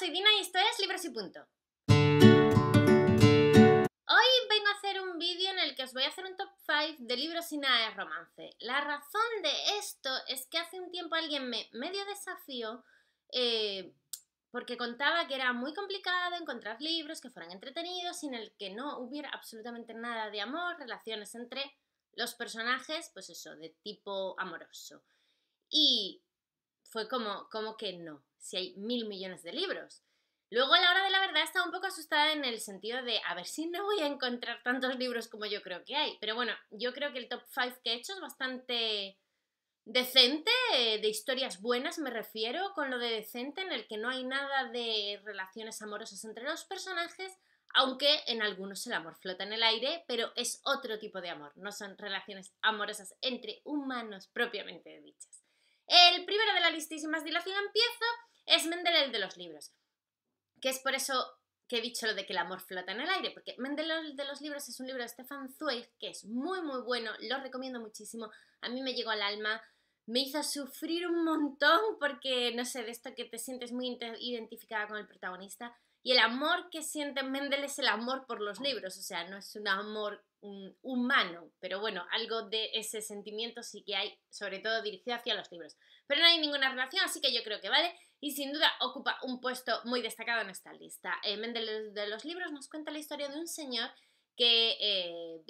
soy Dina y esto es Libros y Punto. Hoy vengo a hacer un vídeo en el que os voy a hacer un top 5 de libros y nada de romance. La razón de esto es que hace un tiempo alguien me medio desafió eh, porque contaba que era muy complicado encontrar libros que fueran entretenidos sin el que no hubiera absolutamente nada de amor, relaciones entre los personajes, pues eso, de tipo amoroso. Y fue como, como que no, si hay mil millones de libros. Luego a la hora de la verdad estaba un poco asustada en el sentido de a ver si no voy a encontrar tantos libros como yo creo que hay. Pero bueno, yo creo que el top 5 que he hecho es bastante decente, eh, de historias buenas me refiero, con lo de decente en el que no hay nada de relaciones amorosas entre los personajes, aunque en algunos el amor flota en el aire, pero es otro tipo de amor, no son relaciones amorosas entre humanos propiamente dichas. El primero de la listísima dilación empiezo es Mendel de los libros, que es por eso que he dicho lo de que el amor flota en el aire, porque Mendel de los libros es un libro de Stefan Zweig que es muy muy bueno, lo recomiendo muchísimo, a mí me llegó al alma, me hizo sufrir un montón porque, no sé, de esto que te sientes muy identificada con el protagonista. Y el amor que siente Mendel es el amor por los libros, o sea, no es un amor mm, humano, pero bueno, algo de ese sentimiento sí que hay, sobre todo dirigido hacia los libros. Pero no hay ninguna relación, así que yo creo que vale y sin duda ocupa un puesto muy destacado en esta lista. Eh, Mendel de los libros nos cuenta la historia de un señor que eh,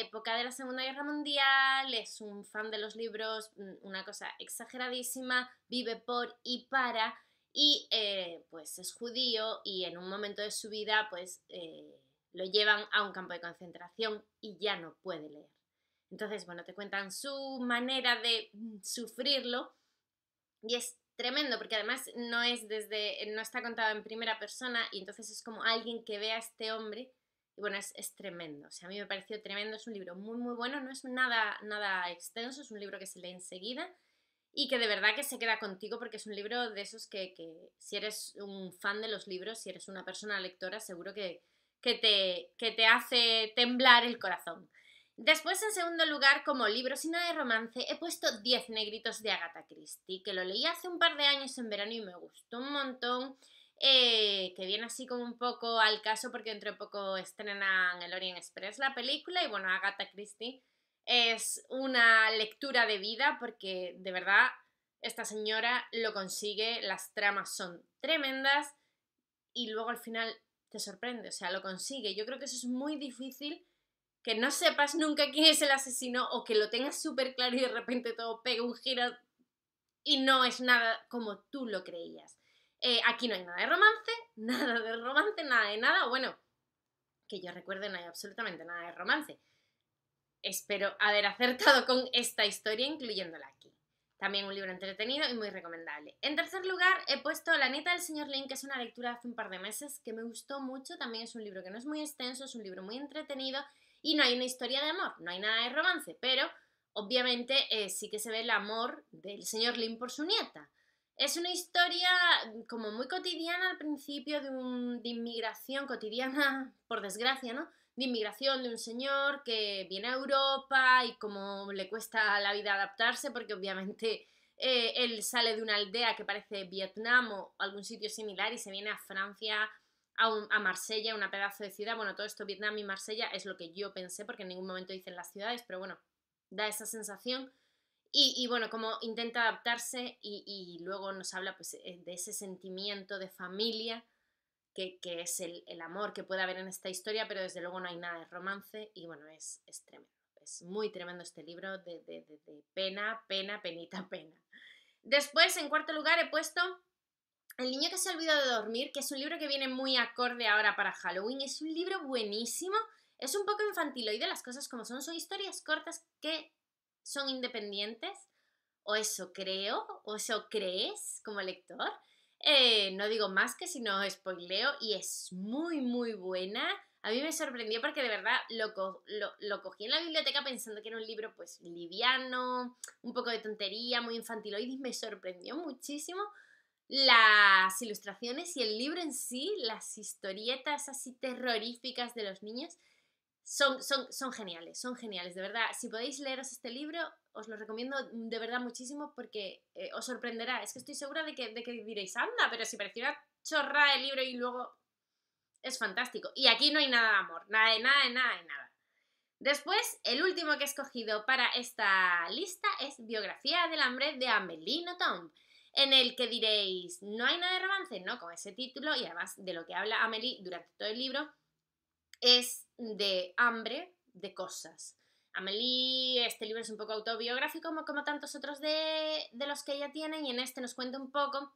época de la Segunda Guerra Mundial, es un fan de los libros, mm, una cosa exageradísima, vive por y para, y eh, pues es judío y en un momento de su vida pues eh, lo llevan a un campo de concentración y ya no puede leer. Entonces, bueno, te cuentan su manera de mm, sufrirlo y es tremendo porque además no es desde no está contado en primera persona y entonces es como alguien que ve a este hombre y bueno, es, tremendo. O sea, a mí me pareció tremendo. Es un libro muy, muy bueno. No es nada, nada extenso. Es un libro que se lee enseguida y que de verdad que se queda contigo porque es un libro de esos que, si eres un fan de los libros, si eres una persona lectora, seguro que, que, te, te hace temblar el corazón. Después, en segundo lugar, como libro sin nada de romance, he puesto 10 negritos de Agatha Christie, que lo leí hace un par de años en verano y me gustó un montón. Eh, que viene así como un poco al caso porque dentro de poco estrenan El Orient Express, la película, y bueno, Agatha Christie es una lectura de vida porque de verdad esta señora lo consigue, las tramas son tremendas y luego al final te sorprende, o sea, lo consigue. Yo creo que eso es muy difícil que no sepas nunca quién es el asesino o que lo tengas súper claro y de repente todo pega un giro y no es nada como tú lo creías. Eh, aquí no hay nada de romance, nada de romance, nada de nada. Bueno, que yo recuerde, no hay absolutamente nada de romance. Espero haber acertado con esta historia incluyéndola aquí. También un libro entretenido y muy recomendable. En tercer lugar, he puesto La nieta del señor Lin, que es una lectura hace un par de meses que me gustó mucho. También es un libro que no es muy extenso, es un libro muy entretenido y no hay una historia de amor, no hay nada de romance, pero obviamente eh, sí que se ve el amor del señor Lin por su nieta. Es una historia como muy cotidiana al principio de, un, inmigración cotidiana, por desgracia, ¿no? de inmigración de un señor que viene a Europa y como le cuesta la vida adaptarse, porque obviamente eh, él sale de una aldea que parece Vietnam o algún sitio similar y se viene a Francia, a, a Marsella, una pedazo de ciudad. Bueno, todo esto Vietnam y Marsella es lo que yo pensé, porque en ningún momento dicen las ciudades, pero bueno, da esa sensación. Y, bueno, como intenta adaptarse y, luego nos habla pues, eh, de ese sentimiento de familia que, es el, amor que puede haber en esta historia, pero desde luego no hay nada de romance y bueno, es, tremendo. Es muy tremendo este libro de, pena, pena, penita, pena. Después, en cuarto lugar, he puesto El niño que se olvidó de dormir, que es un libro que viene muy acorde ahora para Halloween. Es un libro buenísimo, es un poco de las cosas como son, son historias cortas que son independientes, o eso creo, o eso crees como lector. Eh, no digo más que si no spoileo y es muy muy buena. A mí me sorprendió porque de verdad lo, lo, cogí en la biblioteca pensando que era un libro pues liviano, un poco de tontería, muy y Me sorprendió muchísimo las ilustraciones y el libro en sí, las historietas así terroríficas de los niños. Son, son, geniales, son geniales, de verdad. Si podéis leeros este libro, os lo recomiendo de verdad muchísimo porque eh, os sorprenderá. Es que estoy segura de que, diréis, anda, pero si pareciera chorra el libro y luego es fantástico. Y aquí no hay nada de amor, nada de nada de nada de nada. Después, el último que he escogido para esta lista es Biografía del hambre de Amelino Nothomb. en el que diréis, no hay nada de romance, no, con ese título y además de lo que habla Amelie durante todo el libro, es de hambre de cosas. Amelie, este libro es un poco autobiográfico como, tantos otros de, los que ella tiene y en este nos cuenta un poco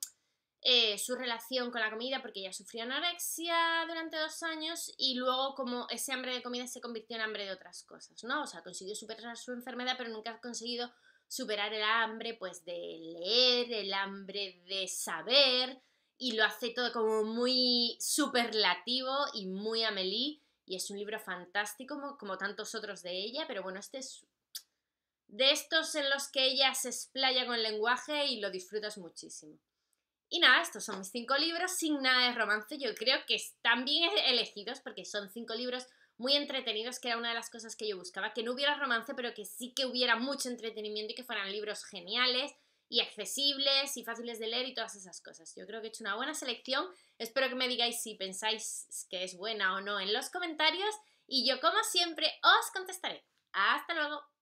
eh, su relación con la comida porque ella sufrió anorexia durante dos años y luego como ese hambre de comida se convirtió en hambre de otras cosas, ¿no? O sea, consiguió superar su enfermedad pero nunca ha conseguido superar el hambre pues de leer, el hambre de saber y lo hace todo como muy superlativo y muy Amelie y es un libro fantástico como, tantos otros de ella, pero bueno, este es de estos en los que ella se explaya con el lenguaje y lo disfrutas muchísimo. Y nada, estos son mis cinco libros, sin nada de romance, yo creo que están bien e-, elegidos porque son cinco libros muy entretenidos, que era una de las cosas que yo buscaba, que no hubiera romance, pero que sí que hubiera mucho entretenimiento y que fueran libros geniales, y accesibles y fáciles de leer y todas esas cosas. Yo creo que he hecho una buena selección. Espero que me digáis si pensáis que es buena o no en los comentarios y yo como siempre os contestaré. Hasta luego.